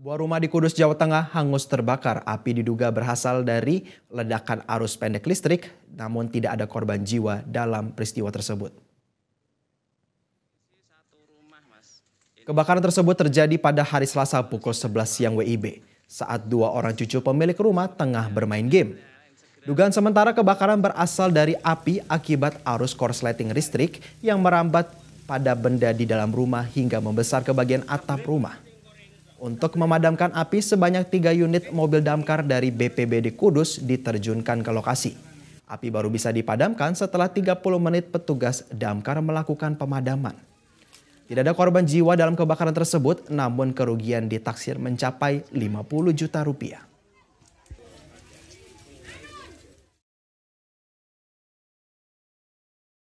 Sebuah rumah di Kudus, Jawa Tengah hangus terbakar. Api diduga berasal dari ledakan arus pendek listrik, namun tidak ada korban jiwa dalam peristiwa tersebut. Kebakaran tersebut terjadi pada hari Selasa pukul 11 siang WIB saat dua orang cucu pemilik rumah tengah bermain game. Dugaan sementara kebakaran berasal dari api akibat arus korsleting listrik yang merambat pada benda di dalam rumah hingga membesar ke bagian atap rumah. Untuk memadamkan api, sebanyak tiga unit mobil damkar dari BPBD Kudus diterjunkan ke lokasi. Api baru bisa dipadamkan setelah 30 menit petugas damkar melakukan pemadaman. Tidak ada korban jiwa dalam kebakaran tersebut, namun kerugian ditaksir mencapai 50 juta rupiah.